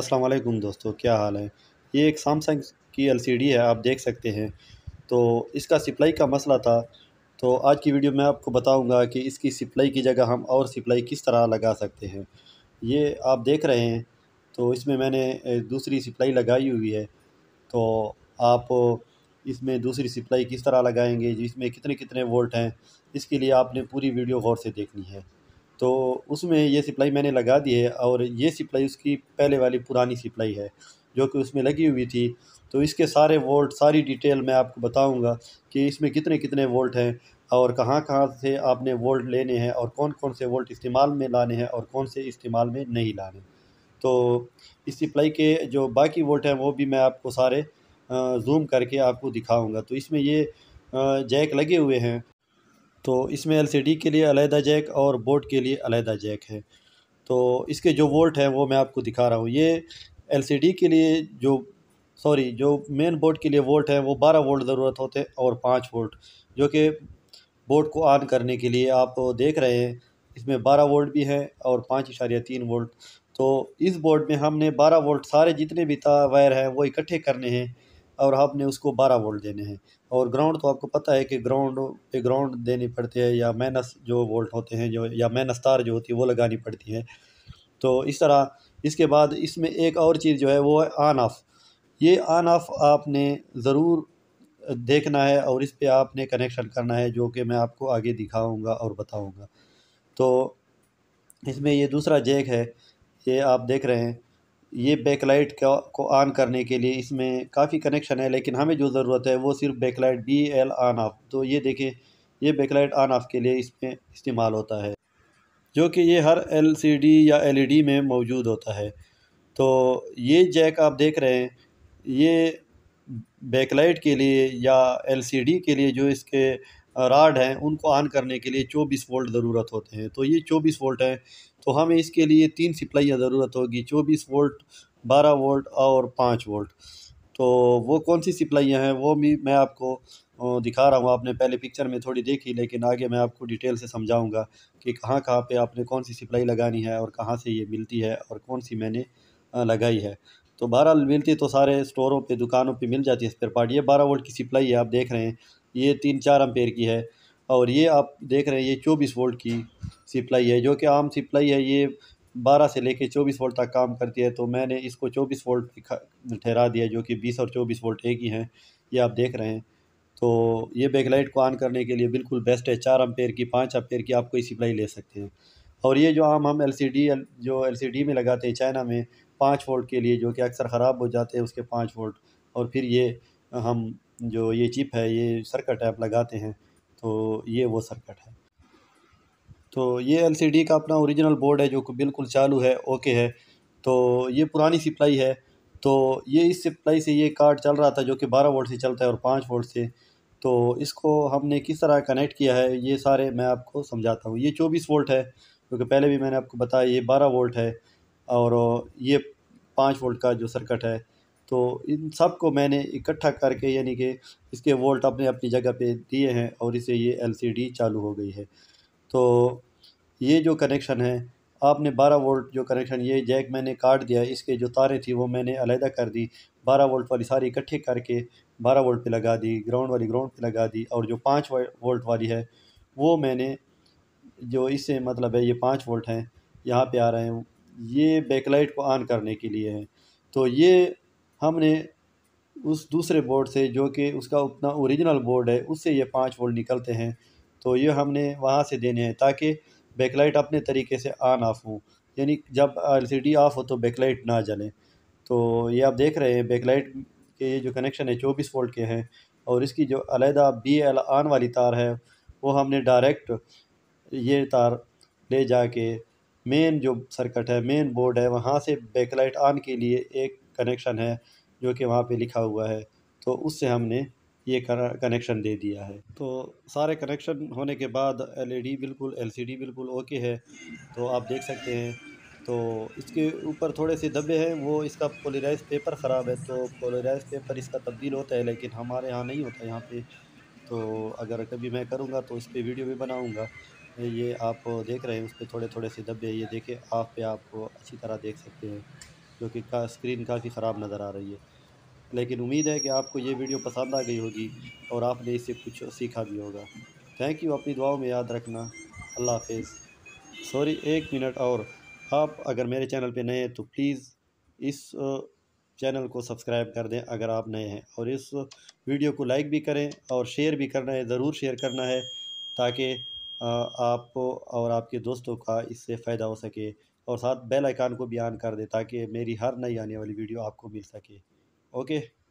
अस्सलाम वालेकुम दोस्तों क्या हाल है ये एक सैमसंग की एलसीडी है आप देख सकते हैं तो इसका सप्लाई का मसला था तो आज की वीडियो में आपको बताऊंगा कि इसकी सप्लाई की जगह हम और सप्लाई किस तरह लगा सकते हैं ये आप देख रहे हैं तो इसमें मैंने दूसरी सप्लाई लगाई हुई है तो आप इसमें दूसरी सप्लाई किस तरह लगाएंगे जिसमें कितने कितने वोल्ट हैं इसके लिए आपने पूरी वीडियो गौर से देखनी है तो उसमें ये सप्लाई मैंने लगा दी है और ये सप्लाई उसकी पहले वाली पुरानी सप्लाई है जो कि उसमें लगी हुई थी तो इसके सारे वोल्ट सारी डिटेल मैं आपको बताऊंगा कि इसमें कितने कितने वोल्ट हैं और कहाँ कहाँ से आपने वोल्ट लेने हैं और कौन कौन से वोल्ट इस्तेमाल में लाने हैं और कौन से इस्तेमाल में नहीं लाने तो इस सप्लाई के जो बाकी वोल्ट हैं वो भी मैं आपको सारे जूम करके आपको दिखाऊँगा तो इसमें ये जैक लगे हुए हैं तो इसमें एलसीडी के लिए अलहदा जैक और बोर्ड के लिए अलहदा जैक है तो इसके जो वोल्ट हैं वो मैं आपको दिखा रहा हूँ ये एलसीडी के लिए जो सॉरी जो मेन बोर्ड के लिए वोल्ट है वो बारह वोल्ट ज़रूरत होते हैं और पाँच वोल्ट जो कि बोर्ड को ऑन करने के लिए आप देख रहे हैं इसमें बारह वोल्ट भी हैं और पाँच इशारिया तीन वोल्ट तो इस बोर्ड में हमने बारह वोल्ट सारे जितने भी तार वायर हैं वो इकट्ठे करने हैं और आपने उसको बारह वोल्ट देने हैं और ग्राउंड तो आपको पता है कि ग्राउंड पे ग्राउंड देनी पड़ती है या माइनस जो वोल्ट होते हैं जो या माइनस तार जो होती है वो लगानी पड़ती है तो इस तरह इसके बाद इसमें एक और चीज़ जो है वो है आन ऑफ़ ये आन ऑफ़ आपने ज़रूर देखना है और इस पर आपने कनेक्शन करना है जो कि मैं आपको आगे दिखाऊँगा और बताऊँगा तो इसमें ये दूसरा जैक है ये आप देख रहे हैं ये बैकलाइट का को ऑन करने के लिए इसमें काफ़ी कनेक्शन है लेकिन हमें जो ज़रूरत है वो सिर्फ backlight B L on off तो ये देखें ये बैकलाइट ऑन ऑफ के लिए इसमें इस्तेमाल होता है जो कि ये हर एलसीडी या एलईडी e में मौजूद होता है तो ये जैक आप देख रहे हैं ये बैकलाइट के लिए या एलसीडी के लिए जो इसके राड हैं उनको ऑन करने के लिए 24 वोल्ट ज़रूरत होते हैं तो ये 24 वोल्ट हैं तो हमें इसके लिए तीन सप्लाइयाँ ज़रूरत होगी चौबीस वोल्ट बारह वोल्ट और पाँच वोल्ट तो वो कौन सी सप्लाइयाँ हैं वो भी मैं आपको दिखा रहा हूँ आपने पहले पिक्चर में थोड़ी देखी लेकिन आगे मैं आपको डिटेल से समझाऊँगा कि कहाँ कहाँ पे आपने कौन सी सप्लाई लगानी है और कहाँ से ये मिलती है और कौन सी मैंने लगाई है तो बहरहाल मिलती तो सारे स्टोरों पे दुकानों पे मिल जाती है स्पेयर पार्ट ये बारह वोल्ट की सप्लाई है आप देख रहे हैं ये तीन चार अम्पेयर की है और ये आप देख रहे हैं ये चौबीस वोल्ट की सिप्लाई है जो कि आम सिप्लाई है ये बारह से लेके चौबीस वोल्ट तक काम करती है तो मैंने इसको चौबीस वोल्ट ठहरा दिया जो कि बीस और चौबीस वोल्ट एक ही हैं ये आप देख रहे हैं तो ये बैकलाइट को ऑन करने के लिए बिल्कुल बेस्ट है चार अम्पेयर की पाँच अम्पेयर की आप कोई सिप्लाई ले सकते हैं और ये जो आम हम एल जो एल में लगाते हैं चाइना में पाँच वोल्ट के लिए जो कि अक्सर ख़राब हो जाते हैं उसके पाँच वोल्ट और फिर ये हम जो ये चिप है ये सर्कट है आप लगाते हैं तो ये वो सर्कट है तो ये एलसीडी का अपना ओरिजिनल बोर्ड है जो बिल्कुल चालू है ओके है तो ये पुरानी सप्लाई है तो ये इस सप्लाई से ये कार्ड चल रहा था जो कि बारह वोल्ट से चलता है और पाँच वोल्ट से तो इसको हमने किस तरह कनेक्ट किया है ये सारे मैं आपको समझाता हूँ ये चौबीस वोल्ट है क्योंकि पहले भी मैंने आपको बताया ये बारह वोल्ट है और ये पाँच वोल्ट का जो सर्कट है तो इन सब को मैंने इकट्ठा करके यानी कि इसके वोल्ट अपने अपनी जगह पे दिए हैं और इसे ये एलसीडी चालू हो गई है तो ये जो कनेक्शन है आपने 12 वोल्ट जो कनेक्शन ये जैक मैंने काट दिया इसके जो तारें थी वो मैंने अलहदा कर दी 12 वोल्ट वाली सारी इकट्ठे करके 12 वोल्ट पे लगा दी ग्राउंड वाली ग्राउंड पे लगा दी और जो 5 वोल्ट वाली है वो मैंने जो इससे मतलब है ये 5 वोल्ट हैं यहाँ पे आ रहे हैं ये बैकलाइट को ऑन करने के लिए है तो ये हमने उस दूसरे बोर्ड से जो कि उसका अपना औरिजिनल बोर्ड है उससे ये पाँच वोल्ट निकलते हैं तो ये हमने वहाँ से देने हैं ताकि बैकलाइट अपने तरीके से ऑन ऑफ हो यानी जब एलसीडी ऑफ हो तो बैकलाइट ना जले तो ये आप देख रहे हैं बैकलाइट के ये जो कनेक्शन है चौबीस वोल्ट के हैं और इसकी जो अलहदा बी एल आन वाली तार है वो हमने डायरेक्ट ये तार ले जाके मेन जो सर्किट है मेन बोर्ड है वहाँ से बैकलाइट आन के लिए एक कनेक्शन है जो कि वहाँ पे लिखा हुआ है तो उससे हमने ये कनेक्शन दे दिया है तो सारे कनेक्शन होने के बाद एलईडी e बिल्कुल एलसीडी बिल्कुल ओके है तो आप देख सकते हैं तो इसके ऊपर थोड़े से धब्बे हैं वो इसका पोलराइज पेपर ख़राब है तो पोलराइज पेपर इसका तब्दील होता है लेकिन हमारे यहाँ नहीं होता यहाँ पे तो अगर कभी मैं करूँगा तो इस पर वीडियो भी बनाऊँगा ये आप देख रहे हैं उस पर थोड़े थोड़े से धब्बे ये देखें आप पे आप अच्छी तरह देख सकते हैं क्योंकि का स्क्रीन काफ़ी ख़राब नज़र आ रही है लेकिन उम्मीद है कि आपको ये वीडियो पसंद आ गई होगी और आपने इससे कुछ सीखा भी होगा थैंक यू अपनी दुआओं में याद रखना अल्लाह हाफिज़ सॉरी एक मिनट और आप अगर मेरे चैनल पे नए हैं तो प्लीज़ इस चैनल को सब्सक्राइब कर दें अगर आप नए हैं और इस वीडियो को लाइक भी करें और शेयर भी करना है ज़रूर शेयर करना है ताकि आपको और आपके दोस्तों का इससे फ़ायदा हो सके और साथ बेल आइकान को भी ऑन कर दें ताकि मेरी हर नई आने वाली वीडियो आपको मिल सके okay